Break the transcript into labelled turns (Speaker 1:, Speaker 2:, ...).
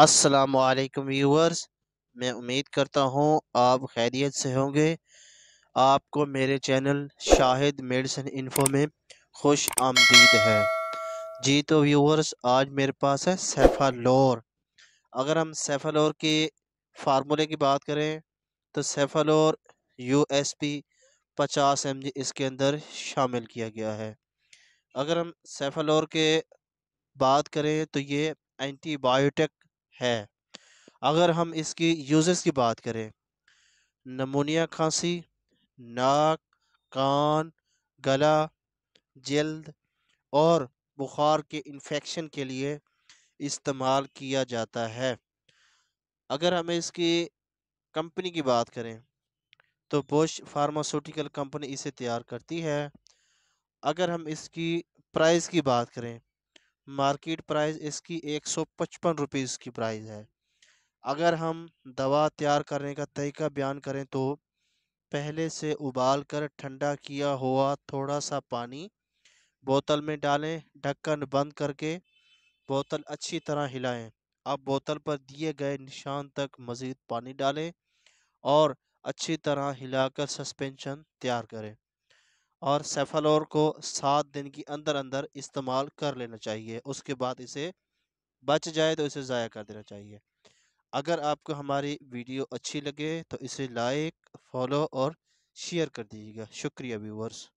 Speaker 1: असलकम व्यूवर्स मैं उम्मीद करता हूँ आप खैरियत से होंगे आपको मेरे चैनल शाहिद मेडिसन इन्फो में खुश आमदीद है जी तो व्यूवर्स आज मेरे पास है सेफालोर अगर हम सेफालोर के फार्मूले की बात करें तो सेफालोर यू एस पी पचास एम जी इसके अंदर शामिल किया गया है अगर हम सेफालोर के बात करें तो ये एंटीबायोटिक है अगर हम इसकी यूजेस की बात करें नमोनिया खांसी नाक कान गला जल्द और बुखार के इन्फेक्शन के लिए इस्तेमाल किया जाता है अगर हमें इसकी कंपनी की बात करें तो बोश फार्मास्यूटिकल कंपनी इसे तैयार करती है अगर हम इसकी प्राइस की बात करें मार्केट प्राइस इसकी एक सौ पचपन रुपीज़ की प्राइस है अगर हम दवा तैयार करने का तरीका बयान करें तो पहले से उबाल कर ठंडा किया हुआ थोड़ा सा पानी बोतल में डालें ढक्कन बंद करके बोतल अच्छी तरह हिलाएं अब बोतल पर दिए गए निशान तक मज़ीद पानी डालें और अच्छी तरह हिलाकर सस्पेंशन तैयार करें और सेफालोर को सात दिन के अंदर अंदर इस्तेमाल कर लेना चाहिए उसके बाद इसे बच जाए तो इसे ज़ाया कर देना चाहिए अगर आपको हमारी वीडियो अच्छी लगे तो इसे लाइक फॉलो और शेयर कर दीजिएगा शुक्रिया व्यूवर्स